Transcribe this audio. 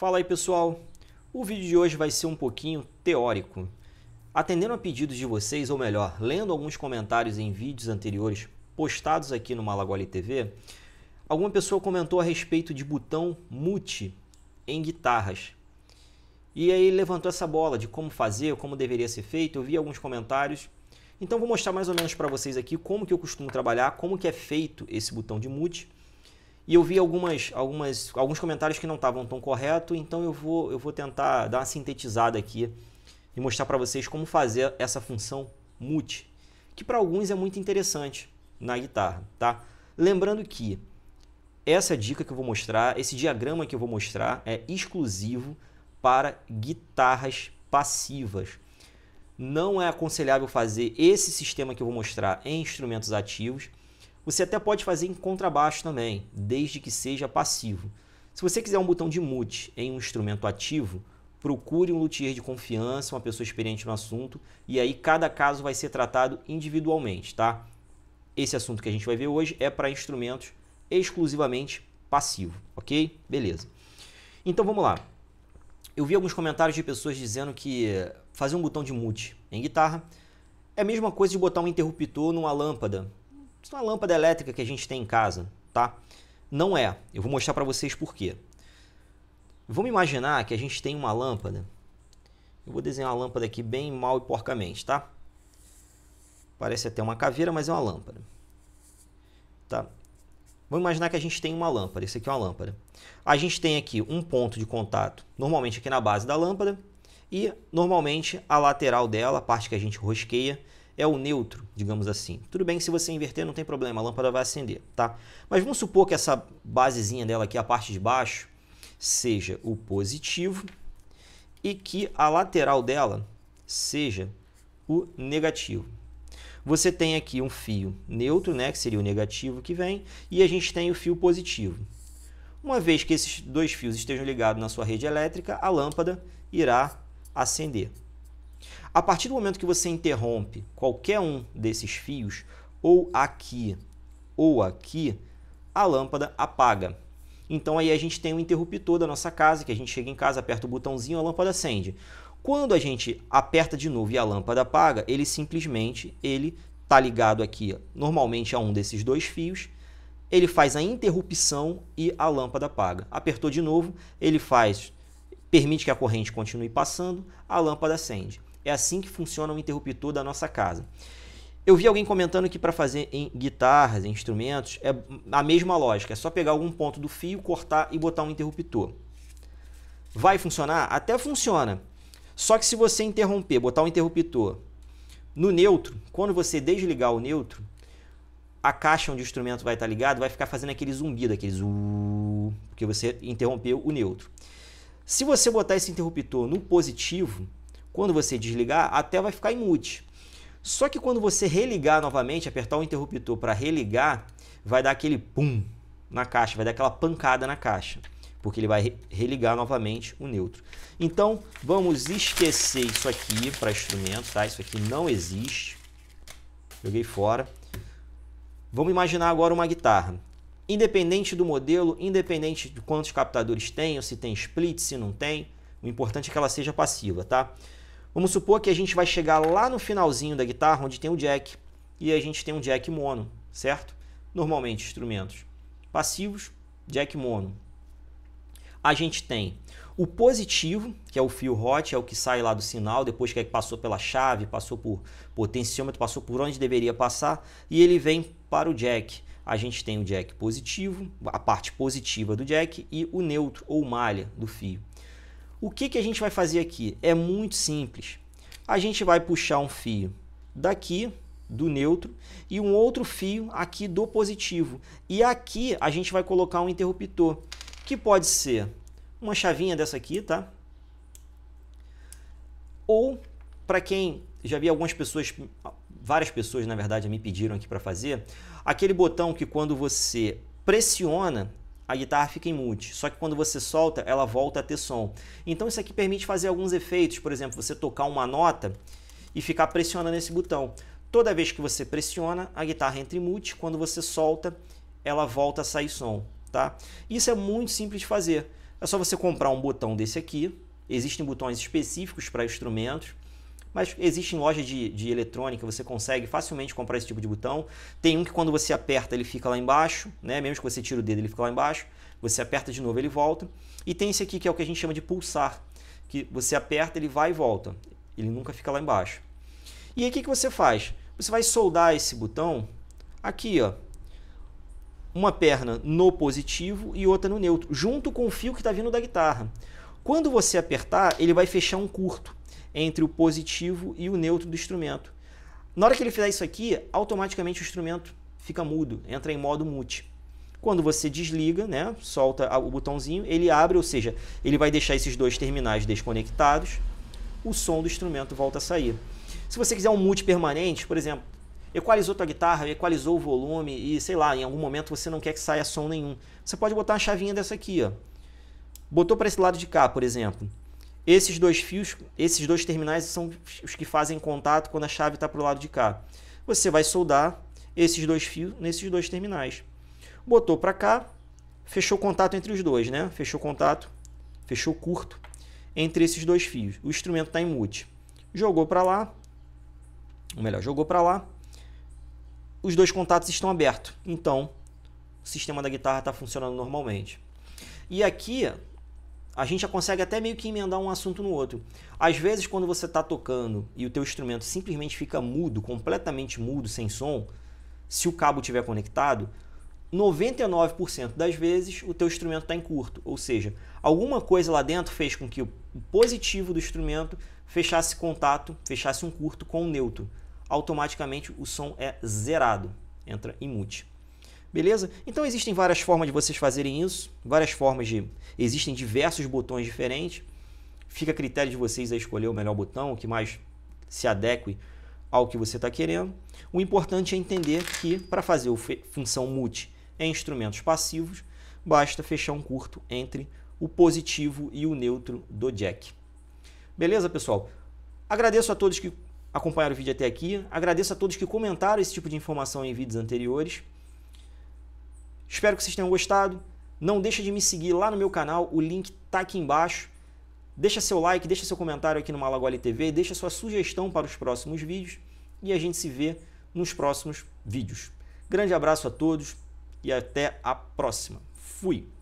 Fala aí pessoal, o vídeo de hoje vai ser um pouquinho teórico. Atendendo a pedidos de vocês, ou melhor, lendo alguns comentários em vídeos anteriores postados aqui no Malaguali TV, alguma pessoa comentou a respeito de botão mute em guitarras. E aí levantou essa bola de como fazer, como deveria ser feito, eu vi alguns comentários. Então vou mostrar mais ou menos para vocês aqui como que eu costumo trabalhar, como que é feito esse botão de mute e eu vi algumas, algumas, alguns comentários que não estavam tão corretos, então eu vou, eu vou tentar dar uma sintetizada aqui e mostrar para vocês como fazer essa função mute, que para alguns é muito interessante na guitarra, tá? Lembrando que essa dica que eu vou mostrar, esse diagrama que eu vou mostrar é exclusivo para guitarras passivas. Não é aconselhável fazer esse sistema que eu vou mostrar em instrumentos ativos, você até pode fazer em contrabaixo também, desde que seja passivo. Se você quiser um botão de mute em um instrumento ativo, procure um luthier de confiança, uma pessoa experiente no assunto, e aí cada caso vai ser tratado individualmente, tá? Esse assunto que a gente vai ver hoje é para instrumentos exclusivamente passivo, ok? Beleza. Então vamos lá. Eu vi alguns comentários de pessoas dizendo que fazer um botão de mute em guitarra é a mesma coisa de botar um interruptor numa lâmpada uma lâmpada elétrica que a gente tem em casa, tá? Não é. Eu vou mostrar para vocês por quê. Vamos imaginar que a gente tem uma lâmpada. Eu vou desenhar uma lâmpada aqui bem mal e porcamente, tá? Parece até uma caveira, mas é uma lâmpada. Tá? Vamos imaginar que a gente tem uma lâmpada. Isso aqui é uma lâmpada. A gente tem aqui um ponto de contato, normalmente aqui na base da lâmpada, e normalmente a lateral dela, a parte que a gente rosqueia, é o neutro, digamos assim. Tudo bem que se você inverter não tem problema, a lâmpada vai acender, tá? Mas vamos supor que essa basezinha dela aqui, a parte de baixo, seja o positivo e que a lateral dela seja o negativo. Você tem aqui um fio neutro, né, que seria o negativo que vem, e a gente tem o fio positivo. Uma vez que esses dois fios estejam ligados na sua rede elétrica, a lâmpada irá acender. A partir do momento que você interrompe qualquer um desses fios, ou aqui ou aqui, a lâmpada apaga. Então aí a gente tem um interruptor da nossa casa, que a gente chega em casa, aperta o botãozinho, a lâmpada acende. Quando a gente aperta de novo e a lâmpada apaga, ele simplesmente ele está ligado aqui, normalmente a um desses dois fios, ele faz a interrupção e a lâmpada apaga. Apertou de novo, ele faz permite que a corrente continue passando, a lâmpada acende. É assim que funciona o interruptor da nossa casa. Eu vi alguém comentando que para fazer em guitarras, em instrumentos, é a mesma lógica, é só pegar algum ponto do fio, cortar e botar um interruptor. Vai funcionar? Até funciona. Só que se você interromper, botar um interruptor no neutro, quando você desligar o neutro, a caixa onde o instrumento vai estar ligado vai ficar fazendo aquele zumbido, aqueles uuuh, porque você interrompeu o neutro. Se você botar esse interruptor no positivo, quando você desligar, até vai ficar em mute. Só que quando você religar novamente, apertar o interruptor para religar, vai dar aquele pum na caixa, vai dar aquela pancada na caixa, porque ele vai religar novamente o neutro. Então, vamos esquecer isso aqui para instrumento, tá? Isso aqui não existe. Joguei fora. Vamos imaginar agora uma guitarra. Independente do modelo, independente de quantos captadores tem, ou se tem split, se não tem, o importante é que ela seja passiva, tá? Vamos supor que a gente vai chegar lá no finalzinho da guitarra, onde tem o jack, e a gente tem um jack mono, certo? Normalmente, instrumentos passivos, jack mono. A gente tem o positivo, que é o fio hot, é o que sai lá do sinal, depois que é passou pela chave, passou por potenciômetro, passou por onde deveria passar, e ele vem para o jack. A gente tem o jack positivo, a parte positiva do jack, e o neutro ou malha do fio. O que, que a gente vai fazer aqui? É muito simples. A gente vai puxar um fio daqui do neutro e um outro fio aqui do positivo. E aqui a gente vai colocar um interruptor, que pode ser uma chavinha dessa aqui, tá? Ou para quem já vi algumas pessoas, várias pessoas na verdade me pediram aqui para fazer, aquele botão que quando você pressiona, a guitarra fica em mute, só que quando você solta, ela volta a ter som. Então isso aqui permite fazer alguns efeitos, por exemplo, você tocar uma nota e ficar pressionando esse botão. Toda vez que você pressiona, a guitarra entra em mute, quando você solta, ela volta a sair som, tá? Isso é muito simples de fazer. É só você comprar um botão desse aqui. Existem botões específicos para instrumentos. Mas existe em loja de, de eletrônica, você consegue facilmente comprar esse tipo de botão. Tem um que quando você aperta ele fica lá embaixo, né? mesmo que você tire o dedo ele fica lá embaixo. Você aperta de novo ele volta. E tem esse aqui que é o que a gente chama de pulsar, que você aperta ele vai e volta. Ele nunca fica lá embaixo. E aí o que, que você faz? Você vai soldar esse botão aqui, ó, uma perna no positivo e outra no neutro, junto com o fio que está vindo da guitarra. Quando você apertar, ele vai fechar um curto entre o positivo e o neutro do instrumento. Na hora que ele fizer isso aqui, automaticamente o instrumento fica mudo, entra em modo mute. Quando você desliga, né, solta o botãozinho, ele abre, ou seja, ele vai deixar esses dois terminais desconectados, o som do instrumento volta a sair. Se você quiser um mute permanente, por exemplo, equalizou tua guitarra, equalizou o volume e sei lá, em algum momento você não quer que saia som nenhum. Você pode botar uma chavinha dessa aqui, ó. Botou para esse lado de cá, por exemplo. Esses dois fios, esses dois terminais são os que fazem contato quando a chave está para o lado de cá. Você vai soldar esses dois fios nesses dois terminais. Botou para cá, fechou contato entre os dois, né? Fechou contato, fechou curto entre esses dois fios. O instrumento está em mute. Jogou para lá, ou melhor, jogou para lá. Os dois contatos estão abertos, então o sistema da guitarra está funcionando normalmente. E aqui a gente já consegue até meio que emendar um assunto no outro. Às vezes, quando você está tocando e o teu instrumento simplesmente fica mudo, completamente mudo, sem som, se o cabo tiver conectado, 99% das vezes o teu instrumento está em curto, ou seja, alguma coisa lá dentro fez com que o positivo do instrumento fechasse contato, fechasse um curto com o neutro. Automaticamente o som é zerado, entra em mute. Beleza? Então existem várias formas de vocês fazerem isso, várias formas de. Existem diversos botões diferentes. Fica a critério de vocês a escolher o melhor botão, o que mais se adeque ao que você está querendo. O importante é entender que para fazer a função mute em é instrumentos passivos, basta fechar um curto entre o positivo e o neutro do jack. Beleza, pessoal? Agradeço a todos que acompanharam o vídeo até aqui, agradeço a todos que comentaram esse tipo de informação em vídeos anteriores. Espero que vocês tenham gostado. Não deixa de me seguir lá no meu canal, o link tá aqui embaixo. Deixa seu like, deixa seu comentário aqui no Malagoli TV, deixa sua sugestão para os próximos vídeos e a gente se vê nos próximos vídeos. Grande abraço a todos e até a próxima. Fui!